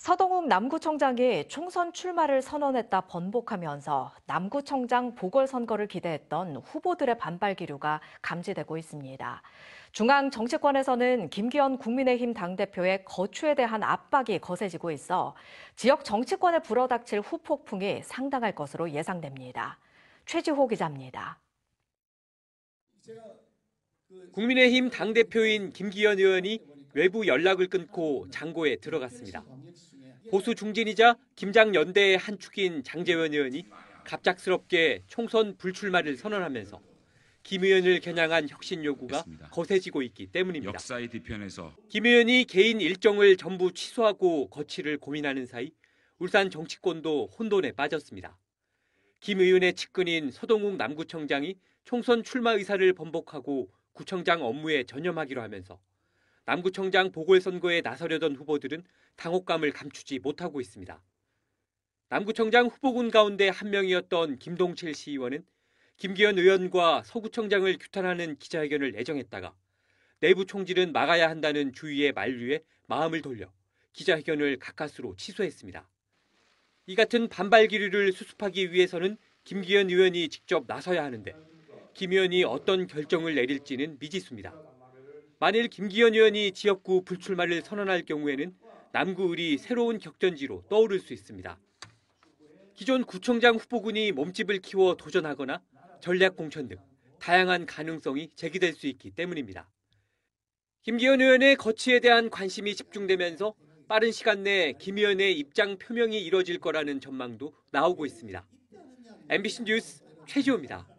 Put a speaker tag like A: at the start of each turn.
A: 서동욱 남구청장이 총선 출마를 선언했다 번복하면서 남구청장 보궐선거를 기대했던 후보들의 반발 기류가 감지되고 있습니다. 중앙 정치권에서는 김기현 국민의힘 당대표의 거취에 대한 압박이 거세지고 있어 지역 정치권에 불어닥칠 후폭풍이 상당할 것으로 예상됩니다. 최지호 기자입니다.
B: 국민의힘 당대표인 김기현 의원이 외부 연락을 끊고 장고에 들어갔습니다. 보수 중진이자 김장 연대의 한 축인 장재원 의원이 갑작스럽게 총선 불출마를 선언하면서 김 의원을 겨냥한 혁신 요구가 거세지고 있기 때문입니다. 역사의 뒤편에서 김 의원이 개인 일정을 전부 취소하고 거취를 고민하는 사이 울산 정치권도 혼돈에 빠졌습니다. 김 의원의 측근인 서동욱 남구청장이 총선 출마 의사를 번복하고 구청장 업무에 전념하기로 하면서 남구청장 보궐선거에 나서려던 후보들은 당혹감을 감추지 못하고 있습니다. 남구청장 후보군 가운데 한 명이었던 김동철 시의원은 김기현 의원과 서구청장을 규탄하는 기자회견을 예정했다가 내부 총질은 막아야 한다는 주의의 만류에 마음을 돌려 기자회견을 가까스로 취소했습니다. 이 같은 반발 기류를 수습하기 위해서는 김기현 의원이 직접 나서야 하는데 김 의원이 어떤 결정을 내릴지는 미지수입니다. 만일 김기현 의원이 지역구 불출마를 선언할 경우에는 남구 을이 새로운 격전지로 떠오를 수 있습니다. 기존 구청장 후보군이 몸집을 키워 도전하거나 전략 공천 등 다양한 가능성이 제기될 수 있기 때문입니다. 김기현 의원의 거취에 대한 관심이 집중되면서 빠른 시간 내에 김 의원의 입장 표명이 이뤄질 거라는 전망도 나오고 있습니다. MBC 뉴스 최지호입니다.